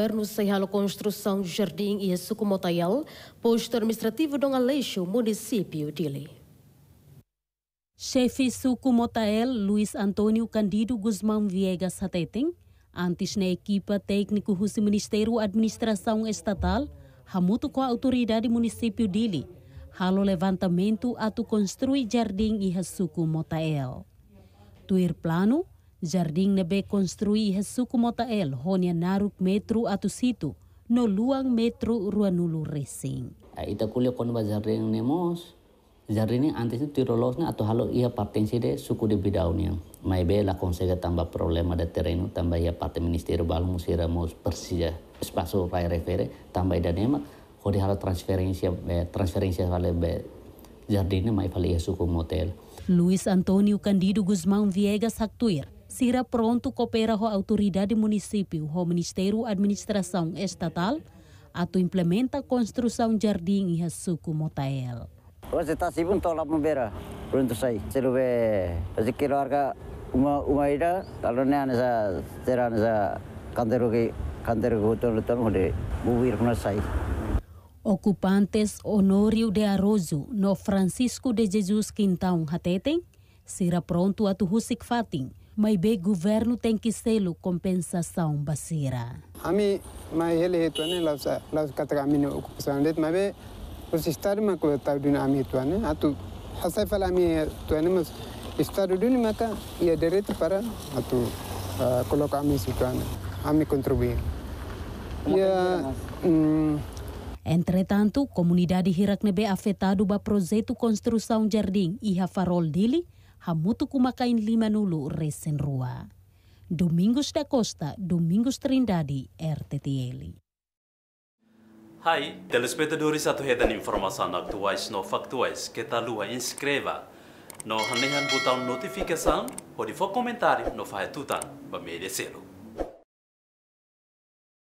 Governo Serralo Construção Jardim e Sucumotaial, posto administrativo Dom Aleixo, município de Lê. Chefe Sucumotael Luiz Antônio Candido Guzmão Viegas Hatetem, antes na equipa técnico do Ministério Administração Estatal, hamuto com a autoridade município Dili, halo levantamento a tu construir jardim e Hasuku Motael. Tuir plano, Jardim nebe construí suku mota el honia naruk metro atu situ no luang metro ruanulu racing. Ita kulia konba yang nemos jarring antes itu tirolosnya atau halo ia partensi de suku de bidaunya. Maibe la konsega tambah problema de terreno tambah ia parte ministerio balu musira mus persija espaso rai refere tambah ida nema kode halo transferensia be eh, transferensia vale be jardinya mai vale ia suku motel. Luis Antonio Candido Guzmán Viegas Haktuir, será pronto cooperar com a autoridade município, o Ministério Administração Estatal, a tu implementa construção jardim e Hassuku Motael. Você está se buntou lá bombeira, pronto sai. Se não vê, se quer larga uma uma ida, talvez não né, nem nessa terá nessa canteiro que canteiro que hotel hotel onde buir não sai. Ocupantes Honório de Arrozo, no Francisco de Jesus Quintão Hateteng, será pronto a tu Husik Fating, Mai be governo tem que ser compensação basira. Ami mai hele hetuane lausa lausa katakan mini okupasan det mai be persistar ma ko tau dun ami tuane atu hasai fala ami tuane mas istar dun maka ia deret para atu kalau kami sutuane ami kontribuir. Ya, e Entretanto, comunidade Hiraknebe afetado ba projeto construção jardim e farol dili hamutu kumakain lima nulu resen rua. Domingus da Costa, Domingos Trindade, RTTL. Hai, telespectadores atuhetan informação atuais no factuais que tá lua inscreva. No hanehan botão notificação, pode for comentário no farretutan, ba merecelo.